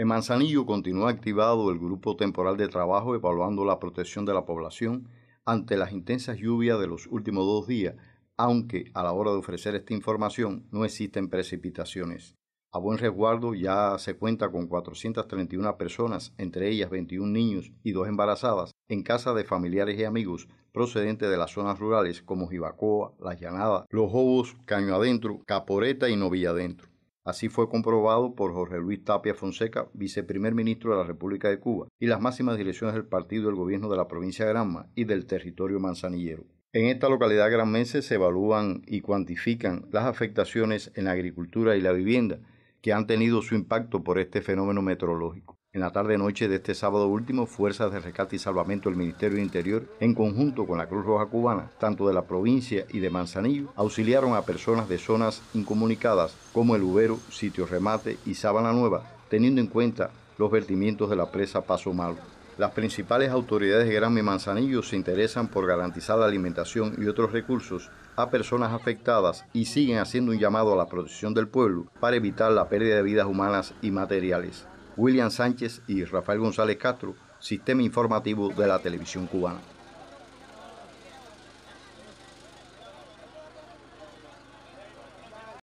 En Manzanillo continúa activado el grupo temporal de trabajo evaluando la protección de la población ante las intensas lluvias de los últimos dos días, aunque a la hora de ofrecer esta información no existen precipitaciones. A buen resguardo ya se cuenta con 431 personas, entre ellas 21 niños y dos embarazadas, en casa de familiares y amigos procedentes de las zonas rurales como Jibacoa, La Llanada, Los Hobos, Caño Adentro, Caporeta y Novilla Adentro. Así fue comprobado por Jorge Luis Tapia Fonseca, viceprimer ministro de la República de Cuba, y las máximas direcciones del partido del gobierno de la provincia de Granma y del territorio manzanillero. En esta localidad granmense se evalúan y cuantifican las afectaciones en la agricultura y la vivienda que han tenido su impacto por este fenómeno meteorológico. En la tarde-noche de este sábado último, Fuerzas de Rescate y Salvamento del Ministerio Interior, en conjunto con la Cruz Roja Cubana, tanto de la provincia y de Manzanillo, auxiliaron a personas de zonas incomunicadas como El Ubero, Sitio Remate y Sábana Nueva, teniendo en cuenta los vertimientos de la presa Paso Malo. Las principales autoridades de y Manzanillo se interesan por garantizar la alimentación y otros recursos a personas afectadas y siguen haciendo un llamado a la protección del pueblo para evitar la pérdida de vidas humanas y materiales. William Sánchez y Rafael González Castro, Sistema Informativo de la Televisión Cubana.